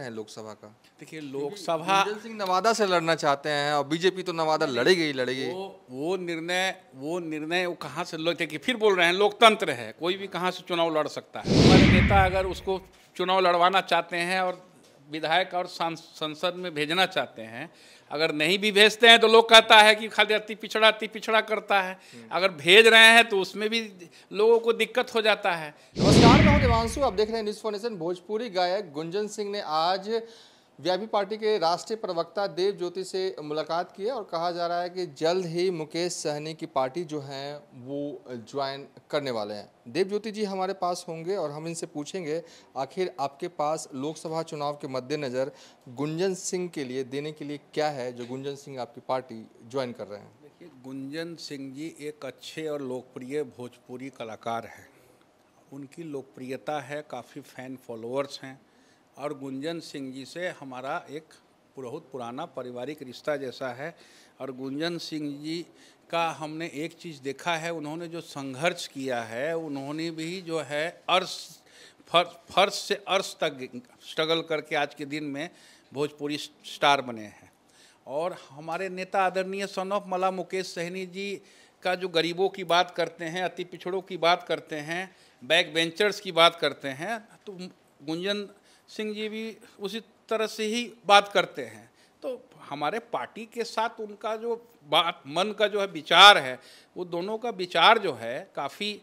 है लोकसभा का देखिए लोकसभा सिंह नवादा से लड़ना चाहते हैं और बीजेपी तो नवादा लड़ेगी ही लड़ेगी वो वो निर्णय वो निर्णय वो कहाँ से लोग देखिए फिर बोल रहे हैं लोकतंत्र है कोई भी कहाँ से चुनाव लड़ सकता है हमारे नेता अगर उसको चुनाव लड़वाना चाहते हैं और विधायक और संसद में भेजना चाहते हैं अगर नहीं भी भेजते हैं तो लोग कहता है कि खाली अति पिछड़ा अति पिछड़ा करता है हम्म। अगर भेज रहे हैं तो उसमें भी लोगों को दिक्कत हो जाता है नमस्कार मैं हूं देवांशु आप देख रहे हैं न्यूज फोनेशन भोजपुरी गायक गुंजन सिंह ने आज व्यापी पार्टी के राष्ट्रीय प्रवक्ता देव ज्योति से मुलाकात की है और कहा जा रहा है कि जल्द ही मुकेश सहनी की पार्टी जो है वो ज्वाइन करने वाले हैं देव ज्योति जी हमारे पास होंगे और हम इनसे पूछेंगे आखिर आपके पास लोकसभा चुनाव के मद्देनज़र गुंजन सिंह के लिए देने के लिए क्या है जो गुंजन सिंह आपकी पार्टी ज्वाइन कर रहे हैं देखिए गुंजन सिंह जी एक अच्छे और लोकप्रिय भोजपुरी कलाकार हैं उनकी लोकप्रियता है काफ़ी फैन फॉलोअर्स हैं और गुंजन सिंह जी से हमारा एक बहुत पुराना पारिवारिक रिश्ता जैसा है और गुंजन सिंह जी का हमने एक चीज़ देखा है उन्होंने जो संघर्ष किया है उन्होंने भी जो है अर्श फर्श फर्श से अर्श तक स्ट्रगल करके आज के दिन में भोजपुरी स्टार बने हैं और हमारे नेता आदरणीय सन ऑफ मला मुकेश सहनी जी का जो गरीबों की बात करते हैं अति पिछड़ों की बात करते हैं बैक बेंचर्स की बात करते हैं तो गुंजन सिंह जी भी उसी तरह से ही बात करते हैं तो हमारे पार्टी के साथ उनका जो बात मन का जो है विचार है वो दोनों का विचार जो है काफ़ी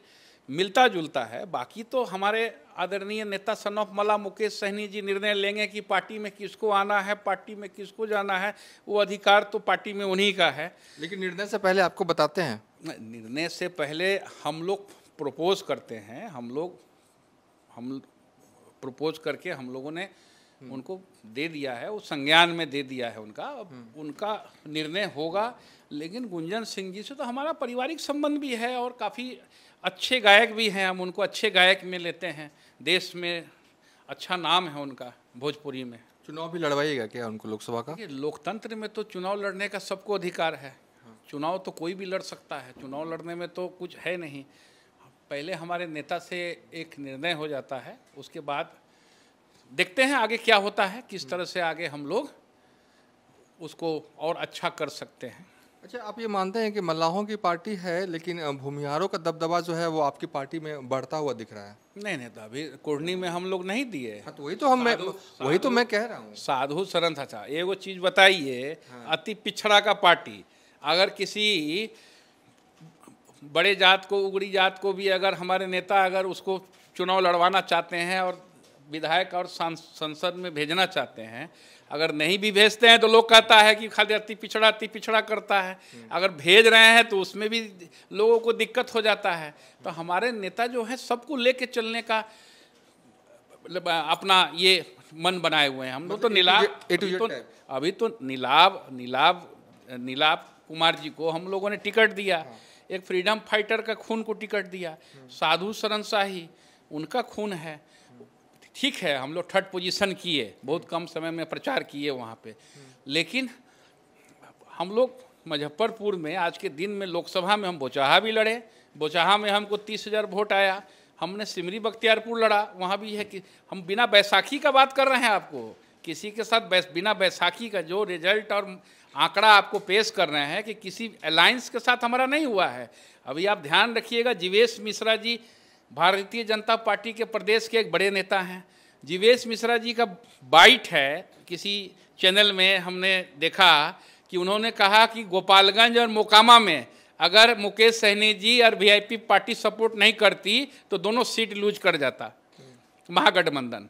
मिलता जुलता है बाकी तो हमारे आदरणीय नेता सन ऑफ मला मुकेश सहनी जी निर्णय लेंगे कि पार्टी में किसको आना है पार्टी में किसको जाना है वो अधिकार तो पार्टी में उन्हीं का है लेकिन निर्णय से पहले आपको बताते हैं निर्णय से पहले हम लोग प्रपोज करते हैं हम लोग हम प्रपोज करके हम लोगों ने उनको दे दिया है वो संज्ञान में दे दिया है उनका हम्म। उनका निर्णय होगा लेकिन गुंजन सिंह जी से तो हमारा पारिवारिक संबंध भी है और काफ़ी अच्छे गायक भी हैं हम उनको अच्छे गायक में लेते हैं देश में अच्छा नाम है उनका भोजपुरी में चुनाव भी लड़वाइएगा क्या उनको लोकसभा का लोकतंत्र में तो चुनाव लड़ने का सबको अधिकार है हाँ। चुनाव तो कोई भी लड़ सकता है चुनाव लड़ने में तो कुछ है नहीं पहले हमारे नेता से एक निर्णय हो जाता है उसके बाद देखते हैं आगे क्या होता है किस तरह से आगे हम लोग उसको और अच्छा कर सकते हैं अच्छा आप ये मानते हैं कि मल्लाहों की पार्टी है लेकिन भूमिहारों का दबदबा जो है वो आपकी पार्टी में बढ़ता हुआ दिख रहा है नहीं नहीं तो अभी कोढ़नी में हम लोग नहीं दिए हाँ तो वही तो हम मैं वही तो मैं कह रहा हूँ साधु सरन अच्छा वो चीज़ बताइए हाँ। अति पिछड़ा का पार्टी अगर किसी बड़े जात को उगड़ी जात को भी अगर हमारे नेता अगर उसको चुनाव लड़वाना चाहते हैं और विधायक और संसद में भेजना चाहते हैं अगर नहीं भी भेजते हैं तो लोग कहता है कि खाली अति पिछड़ा अति पिछड़ा करता है हम्म। अगर भेज रहे हैं तो उसमें भी लोगों को दिक्कत हो जाता है तो हमारे नेता जो है सबको लेके चलने का मतलब, अपना ये मन बनाए हुए हैं हम लोग तो मतलब नीलाब अभी तो अभी तो नीलाब नीलाब नीलाब कुमार जी को हम लोगों ने टिकट दिया हाँ। एक फ्रीडम फाइटर का खून को टिकट दिया साधु शरण शाही उनका खून है ठीक है हम लोग थर्ड पोजीशन किए बहुत कम समय में प्रचार किए वहाँ पे लेकिन हम लोग मुजफ्फरपुर में आज के दिन में लोकसभा में हम बोचाहा भी लड़े बोचाहा में हमको तीस हज़ार वोट आया हमने सिमरी बख्तियारपुर लड़ा वहाँ भी है कि हम बिना बैसाखी का बात कर रहे हैं आपको किसी के साथ बैस, बिना बैसाखी का जो रिजल्ट और आंकड़ा आपको पेश कर रहे हैं कि किसी अलायंस के साथ हमारा नहीं हुआ है अभी आप ध्यान रखिएगा जिवेश मिश्रा जी भारतीय जनता पार्टी के प्रदेश के एक बड़े नेता हैं जिवेश मिश्रा जी का बाइट है किसी चैनल में हमने देखा कि उन्होंने कहा कि गोपालगंज और मोकामा में अगर मुकेश सहनी जी और वीआईपी पार्टी सपोर्ट नहीं करती तो दोनों सीट लूज कर जाता हम्म। महागठबंधन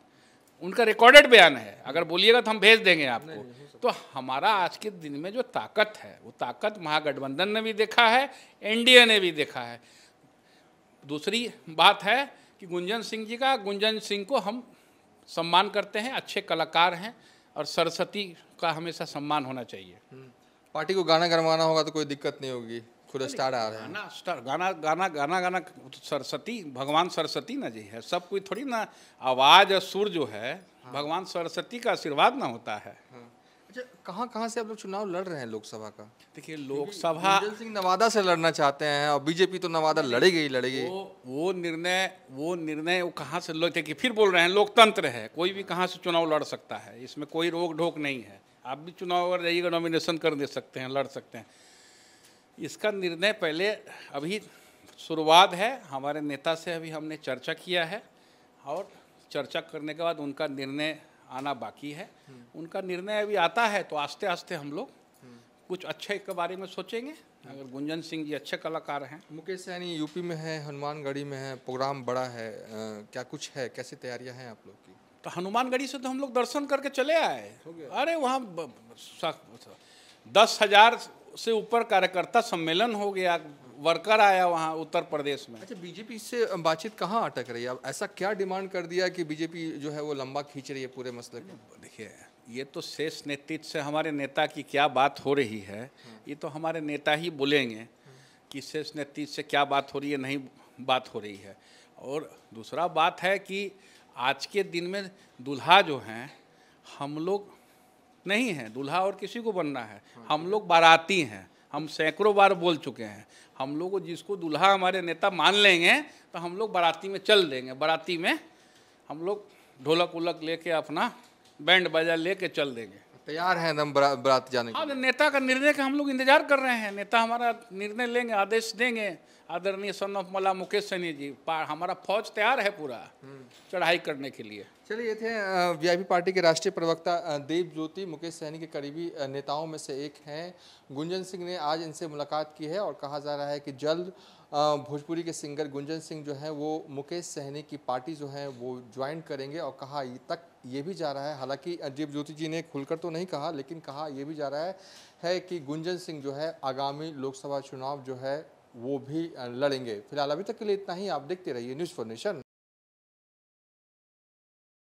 उनका रिकॉर्डेड बयान है अगर बोलिएगा तो हम भेज देंगे आपको तो हमारा आज के दिन में जो ताकत है वो ताकत महागठबंधन ने भी देखा है एनडीए ने भी देखा है दूसरी बात है कि गुंजन सिंह जी का गुंजन सिंह को हम सम्मान करते हैं अच्छे कलाकार हैं और सरस्वती का हमेशा सम्मान होना चाहिए हम्म। पार्टी को गाना गरवाना होगा तो कोई दिक्कत नहीं होगी खुद स्टार आ रहे हैं ना स्टार गाना गाना गाना गाना सरस्वती भगवान सरस्वती ना जी है सब कोई थोड़ी ना आवाज़ और सुर जो है हाँ। भगवान सरस्वती का आशीर्वाद ना होता है हाँ। अच्छा कहाँ कहाँ से आप लोग चुनाव लड़ रहे हैं लोकसभा का देखिए लोकसभा सिंह नवादा से लड़ना चाहते हैं और बीजेपी तो नवादा लड़ेगी ही लड़ेगी वो वो निर्णय वो निर्णय वो कहाँ से लोग देखिए फिर बोल रहे हैं लोकतंत्र है कोई भी कहाँ से चुनाव लड़ सकता है इसमें कोई रोक ढोक नहीं है आप भी चुनाव अगर जाइएगा नॉमिनेशन कर दे सकते हैं लड़ सकते हैं इसका निर्णय पहले अभी शुरुआत है हमारे नेता से अभी हमने चर्चा किया है और चर्चा करने के बाद उनका निर्णय आना बाकी है उनका निर्णय अभी आता है तो आस्ते आस्ते हम लोग कुछ अच्छे के बारे में सोचेंगे अगर गुंजन सिंह जी अच्छे कलाकार हैं मुकेश सैनी यूपी में है हनुमानगढ़ी में है प्रोग्राम बड़ा है आ, क्या कुछ है कैसी तैयारियां हैं आप लोग की तो हनुमानगढ़ी से तो हम लोग दर्शन करके चले आए अरे वहाँ दस हजार से ऊपर कार्यकर्ता सम्मेलन हो गया वर्कर आया वहाँ उत्तर प्रदेश में अच्छा बीजेपी से बातचीत कहाँ अटक रही है ऐसा क्या डिमांड कर दिया कि बीजेपी जो है वो लंबा खींच रही है पूरे मसले को देखिए ये तो शेष नेतृत्व से हमारे नेता की क्या बात हो रही है ये तो हमारे नेता ही बोलेंगे कि शेष नेतृत्व से क्या बात हो रही है नहीं बात हो रही है और दूसरा बात है कि आज के दिन में दुल्हा जो हैं हम लोग नहीं है दूल्हा और किसी को बनना है हम लोग बाराती हैं हम सैकड़ों बार बोल चुके हैं हम लोग जिसको दूल्हा हमारे नेता मान लेंगे तो हम लोग बाराती में चल देंगे बाराती में हम लोग ढोलक उलक लेके अपना बैंड बाजा लेके चल देंगे तैयार हैं एकदम बरात जाने हाँ नेता का निर्णय का हम लोग इंतजार कर रहे हैं नेता हमारा निर्णय लेंगे आदेश देंगे आदरणीय सन ऑफ मला मुकेश सैनी जी हमारा फौज तैयार है पूरा चढ़ाई करने के लिए चलिए ये थे वीआईपी पार्टी के राष्ट्रीय प्रवक्ता देव ज्योति मुकेश सहनी के करीबी नेताओं में से एक हैं गुंजन सिंह ने आज इनसे मुलाकात की है और कहा जा रहा है कि जल्द भोजपुरी के सिंगर गुंजन सिंह जो है वो मुकेश सहनी की पार्टी जो है वो ज्वाइन करेंगे और कहा तक ये भी जा रहा है हालांकि अजीब ज्योति जी ने खुलकर तो नहीं कहा लेकिन कहा यह भी जा रहा है, है कि गुंजन सिंह जो है आगामी लोकसभा चुनाव जो है वो भी लड़ेंगे फिलहाल अभी तक के लिए इतना ही आप देखते रहिए न्यूज़ फॉर नेशन